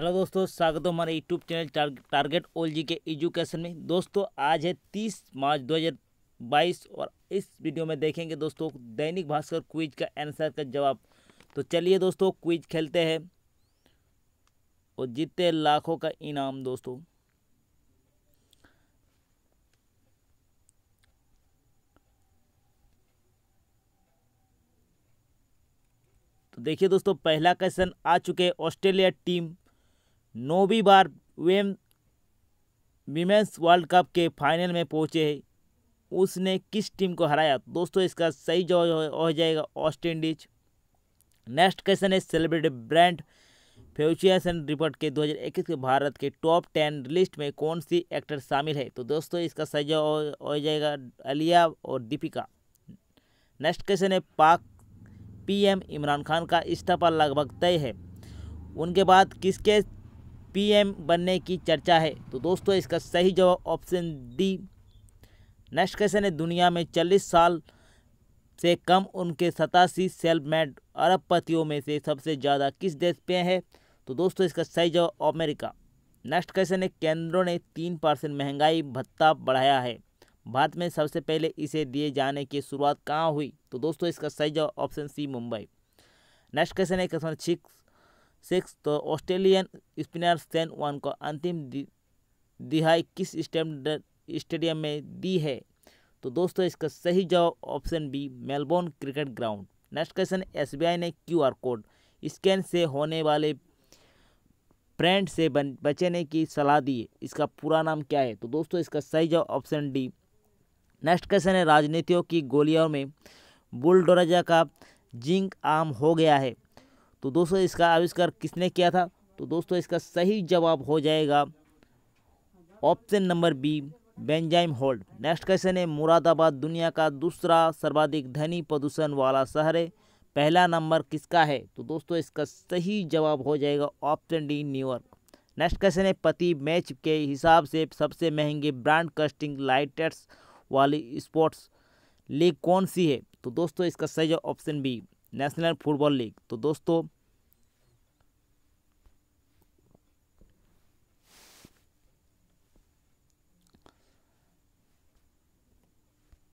hello दोस्तों स्वागत है हमारे यूट्यूब चैनल टारगेट ओल जी के एजुकेशन में दोस्तों आज है 30 मार्च 2022 और इस वीडियो में देखेंगे दोस्तों दैनिक भास्कर क्विज का आंसर का जवाब तो चलिए दोस्तों क्विज खेलते हैं और जीतते लाखों का इनाम दोस्तों तो देखिए दोस्तों पहला क्वेश्चन आ चुके ऑस्ट्रेलिया टीम नौवीं बार वेम वीमेंस वर्ल्ड कप के फाइनल में पहुंचे उसने किस टीम को हराया दोस्तों इसका सही जवाब हो जाएगा ऑस्ट इंडीज नेक्स्ट क्वेश्चन है सेलिब्रिटी ब्रांड फेउचियसन रिपोर्ट के 2021 के भारत के टॉप टेन लिस्ट में कौन सी एक्टर शामिल है तो दोस्तों इसका सही जवाब हो जाएगा अलिया और दीपिका नेक्स्ट क्वेश्चन है पाक पीएम इमरान खान का इस्तीफा लगभग तय है उनके बाद किसके पीएम बनने की चर्चा है तो दोस्तों इसका सही जवाब ऑप्शन डी नेक्स्ट क्वेश्चन है दुनिया में चालीस साल से कम उनके सतासी सेल्फमेड अरबपतियों में से सबसे ज़्यादा किस देश पे है तो दोस्तों इसका सही जवाब अमेरिका नेक्स्ट क्वेश्चन है केंद्रों ने तीन परसेंट महंगाई भत्ता बढ़ाया है भारत में सबसे पहले इसे दिए जाने की शुरुआत कहाँ हुई तो दोस्तों इसका सही जवाब option C Mumbai next question है क्वेश्चन सिक्स सिक्स तो ऑस्ट्रेलियन स्पिनर सेन वन को अंतिम दिहाई किस स्टेडियम में दी है तो दोस्तों इसका सही जवाब option B Melbourne cricket ground next question SBI ने क्यूआर कोड स्कैन से होने वाले प्रेंट से बचने की सलाह दी है इसका पूरा नाम क्या है तो दोस्तों इसका सही जवाब ऑप्शन डी नेक्स्ट क्वेश्चन है राजनीतियों की गोलियों में बुलडोरजा का जिंक आम हो गया है तो दोस्तों इसका आविष्कार किसने किया था तो दोस्तों इसका सही जवाब हो जाएगा ऑप्शन नंबर बी बेंजाइम होल्ड नेक्स्ट क्वेश्चन है मुरादाबाद दुनिया का दूसरा सर्वाधिक धनी प्रदूषण वाला शहर है पहला नंबर किसका है तो दोस्तों इसका सही जवाब हो जाएगा option D New York next question है प्रति मैच के हिसाब से सबसे महंगे ब्रांड कास्टिंग लाइटर्स वाली स्पोर्ट्स लीग कौन सी है तो दोस्तों इसका सही option B National Football League तो दोस्तों